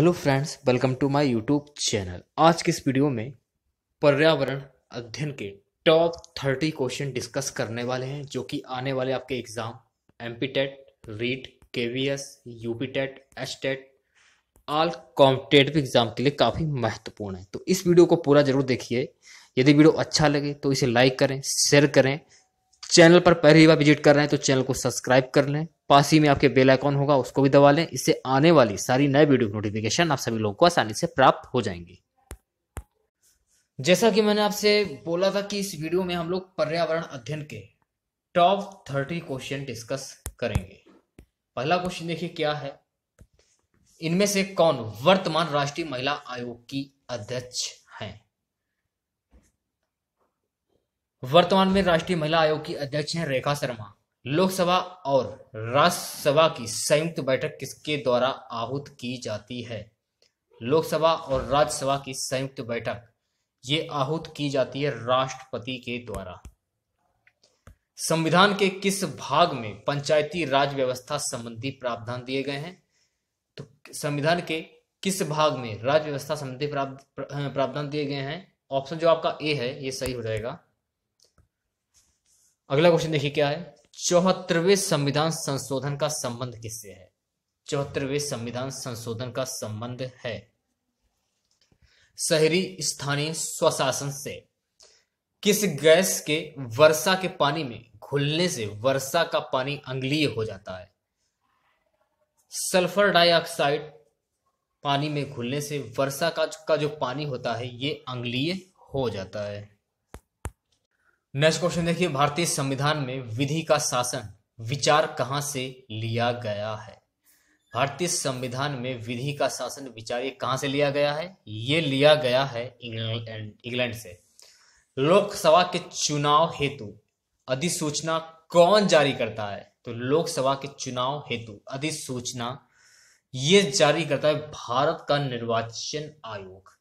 Hello friends welcome to my YouTube channel आज के इस वीडियो में पर्यावरण अध्ययन के टॉप थर्टी क्वेश्चन डिस्कस करने वाले हैं जो कि आने वाले आपके exam M P TET REET K V S U P TET H TET all competitive exam के लिए काफ़ी महत्वपूर्ण है तो इस वीडियो को पूरा ज़रूर देखिए यदि वीडियो अच्छा लगे तो इसे लाइक करें शेयर करें चैनल पर पहली बार विजिट कर रहे हैं तो चैनल को सब्सक्राइब कर लें पास ही में आपके बेल आइकॉन होगा उसको भी दबा लें इससे आने वाली सारी नए वीडियो नोटिफिकेशन आप सभी लोगों को आसानी से प्राप्त हो जाएंगी जैसा कि मैंने आपसे बोला था कि इस वीडियो में हम लोग पर्यावरण अध्ययन के टॉप थर्टी क्वेश्चन डिस्कस करेंगे पहला क्वेश्चन देखिए क्या है इनमें से कौन वर्तमान राष्ट्रीय महिला आयोग की अध्यक्ष हैं वर्तमान में राष्ट्रीय महिला आयोग की अध्यक्ष हैं रेखा शर्मा लोकसभा और राज्यसभा की संयुक्त बैठक किसके द्वारा आहूत की जाती है लोकसभा और राज्यसभा की संयुक्त बैठक ये आहूत की जाती है राष्ट्रपति के द्वारा संविधान के किस भाग में पंचायती राज व्यवस्था संबंधी प्रावधान दिए गए हैं तो संविधान के किस भाग में राज्य व्यवस्था संबंधी प्रावधान दिए गए हैं ऑप्शन जो आपका ए है ये सही हो जाएगा अगला क्वेश्चन देखिए क्या है चौहत्तरवे संविधान संशोधन का संबंध किससे है चौहत्तरवे संविधान संशोधन का संबंध है शहरी स्थानीय स्वशासन से किस गैस के वर्षा के पानी में घुलने से वर्षा का पानी अंगलीय हो जाता है सल्फर डाइऑक्साइड पानी में घुलने से वर्षा का का जो पानी होता है ये अंगलीय हो जाता है नेक्स्ट क्वेश्चन देखिए भारतीय संविधान में विधि का शासन विचार कहाँ से लिया गया है भारतीय संविधान में विधि का शासन विचार ये कहां से लिया गया है ये लिया गया है इंग्लैंड इंग्लैंड से लोकसभा के चुनाव हेतु अधिसूचना कौन जारी करता है तो लोकसभा के चुनाव हेतु अधिसूचना ये जारी करता है भारत का निर्वाचन आयोग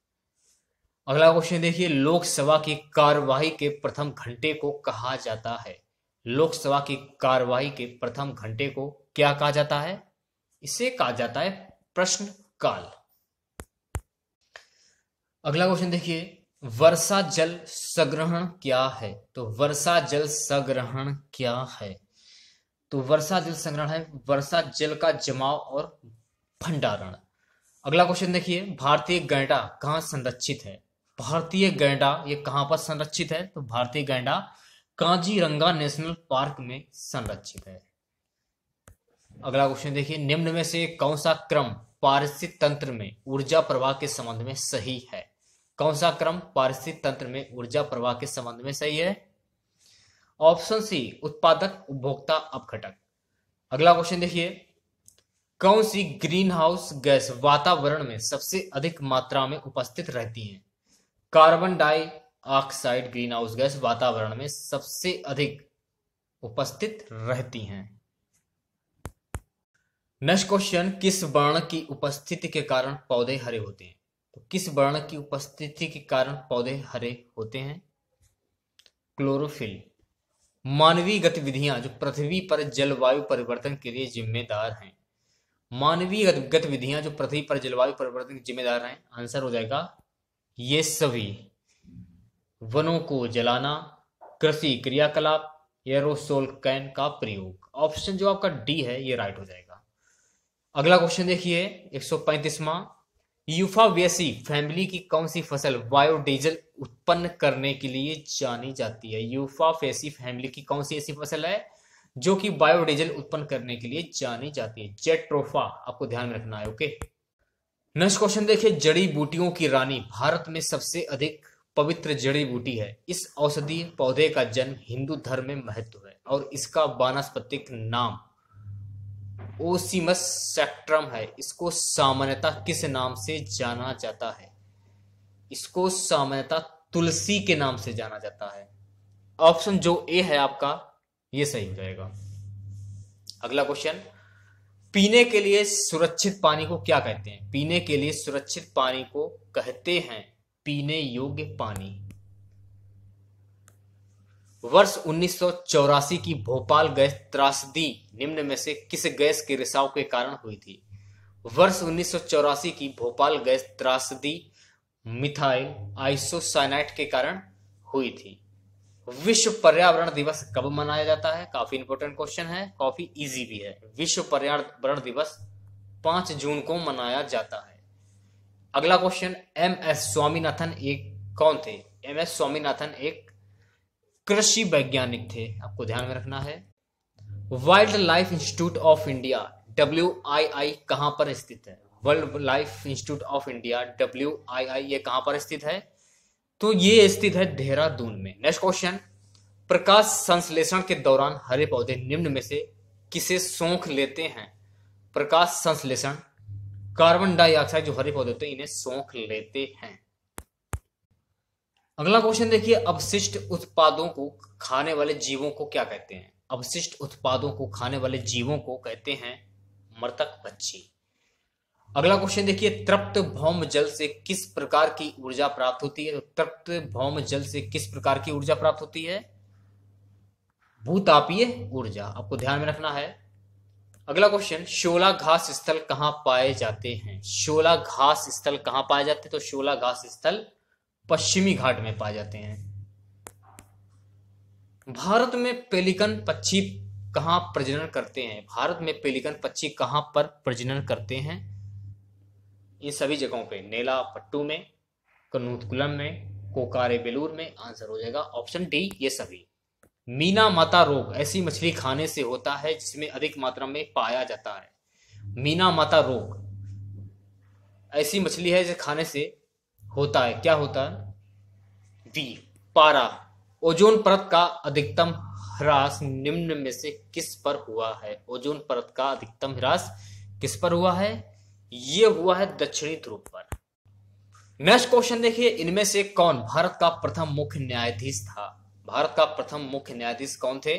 अगला क्वेश्चन देखिए लोकसभा की कार्यवाही के प्रथम घंटे को कहा जाता है लोकसभा की कार्यवाही के प्रथम घंटे को क्या कहा जाता है इसे कहा जाता है प्रश्न काल अगला क्वेश्चन देखिए वर्षा जल संग्रहण क्या है तो वर्षा जल संग्रहण क्या है तो वर्षा जल संग्रहण है वर्षा जल का जमाव और भंडारण अगला क्वेश्चन देखिए भारतीय गैंडा कहाँ संरक्षित है भारतीय गैंडा ये कहाँ पर संरक्षित है तो भारतीय गैंडा काजीरंगा नेशनल पार्क में संरक्षित है अगला क्वेश्चन देखिए निम्न में से कौन सा क्रम पारिस्थित तंत्र में ऊर्जा प्रवाह के संबंध में सही है कौन सा क्रम पारिस्थित तंत्र में ऊर्जा प्रवाह के संबंध में सही है ऑप्शन सी उत्पादक उपभोक्ता अपघटक अगला क्वेश्चन देखिए कौन सी ग्रीन हाउस गैस वातावरण में सबसे अधिक मात्रा में उपस्थित रहती है carbon dioxide greenhouse gas वातावरण में सबसे अधिक उपस्थित रहती हैं नेक्स्ट क्वेश्चन किस वर्ण की उपस्थिति के कारण पौधे हरे होते हैं तो किस वर्ण की उपस्थिति के कारण पौधे हरे होते हैं क्लोरोफिल मानवीय गतिविधियां जो पृथ्वी पर जलवायु परिवर्तन के लिए जिम्मेदार हैं मानवीय गतिविधियां जो पृथ्वी पर जलवायु परिवर्तन के जिम्मेदार हैं आंसर हो जाएगा ये सभी वनों को जलाना कृषि क्रियाकलाप एरोसोल कैन का प्रयोग ऑप्शन जो आपका डी है ये राइट हो जाएगा अगला क्वेश्चन देखिए 135वां यूफावेसी फैमिली की कौन सी फसल बायोडीजल उत्पन्न करने के लिए जानी जाती है यूफावेसी फैमिली की कौन सी ऐसी फसल है जो कि बायोडीजल उत्पन्न करने के लिए जानी जाती है जेट्रोफा आपको ध्यान में रखना है ओके okay? नेक्स्ट क्वेश्चन देखिए जड़ी बूटियों की रानी भारत में सबसे अधिक पवित्र जड़ी बूटी है इस औषधीय पौधे का जन्म हिंदू धर्म में महत्व है और इसका वानस्पतिक नाम ओसिमस सेक्ट्रम है इसको सामान्यतः किस नाम से जाना जाता है इसको सामान्यतः तुलसी के नाम से जाना जाता है ऑप्शन जो ए है आपका ये सही हो जाएगा अगला क्वेश्चन पीने के लिए सुरक्षित पानी को क्या कहते हैं पीने के लिए सुरक्षित पानी को कहते हैं पीने योग्य पानी वर्ष उन्नीस की भोपाल गैस त्रासदी निम्न में से किस गैस के रिसाव के कारण हुई थी वर्ष उन्नीस की भोपाल गैस त्रासदी मिथाइल आइसोसाइनाइट के कारण हुई थी विश्व पर्यावरण दिवस कब मनाया जाता है काफी इंपोर्टेंट क्वेश्चन है काफी इजी भी है विश्व पर्यावरण दिवस पांच जून को मनाया जाता है अगला क्वेश्चन एम एस स्वामीनाथन एक कौन थे एम एस स्वामीनाथन एक कृषि वैज्ञानिक थे आपको ध्यान में रखना है wildlife institute of India W I I कहां पर स्थित है world life institute of India W I I ये कहां पर स्थित है तो ये स्थित है देहरादून में नेक्स्ट क्वेश्चन प्रकाश संश्लेषण के दौरान हरे पौधे निम्न में से किसे सोख लेते हैं प्रकाश संश्लेषण कार्बन डाइऑक्साइड जो हरे पौधे होते हैं इन्हें सोख लेते हैं अगला क्वेश्चन देखिए अवशिष्ट उत्पादों को खाने वाले जीवों को क्या कहते हैं अवशिष्ट उत्पादों को खाने वाले जीवों को कहते हैं मृतक पक्षी अगला क्वेश्चन देखिए तृप्त भौम जल से किस प्रकार की ऊर्जा प्राप्त होती है तृप्त भौम जल से किस प्रकार की ऊर्जा प्राप्त होती है भूतापीय ऊर्जा आपको ध्यान में रखना है अगला क्वेश्चन शोला घास स्थल कहाँ पाए जाते हैं शोला घास स्थल कहाँ पाए जाते हैं तो शोला घास स्थल पश्चिमी घाट में पाए जाते हैं भारत में पेलिकन पक्षी कहाँ प्रजनन करते हैं भारत में पेलिकन पक्षी कहाँ पर प्रजनन करते हैं इन सभी जगहों पे नेला पट्टू में कनूतकुलम में कोकारे बेलूर में आंसर हो जाएगा ऑप्शन डी ये सभी मीना माता रोग ऐसी मछली खाने से होता है जिसमें अधिक मात्रा में पाया जाता है मीना माता रोग ऐसी मछली है जिसे खाने से होता है क्या होता है बी पारा ओजोन परत का अधिकतम ह्रास निम्न में से किस पर हुआ है ओजोन परत का अधिकतम ह्रास किस पर हुआ है ये हुआ है दक्षिणी ध्रुव पर नेक्स्ट क्वेश्चन देखिए इनमें से कौन भारत का प्रथम मुख्य न्यायाधीश था भारत का प्रथम मुख्य न्यायाधीश कौन थे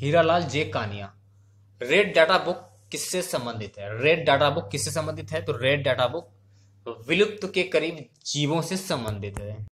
Hiralal J Kania red data book किससे संबंधित है रेड डाटा बुक किससे संबंधित है तो रेड डाटा बुक विलुप्त के करीब जीवों से संबंधित है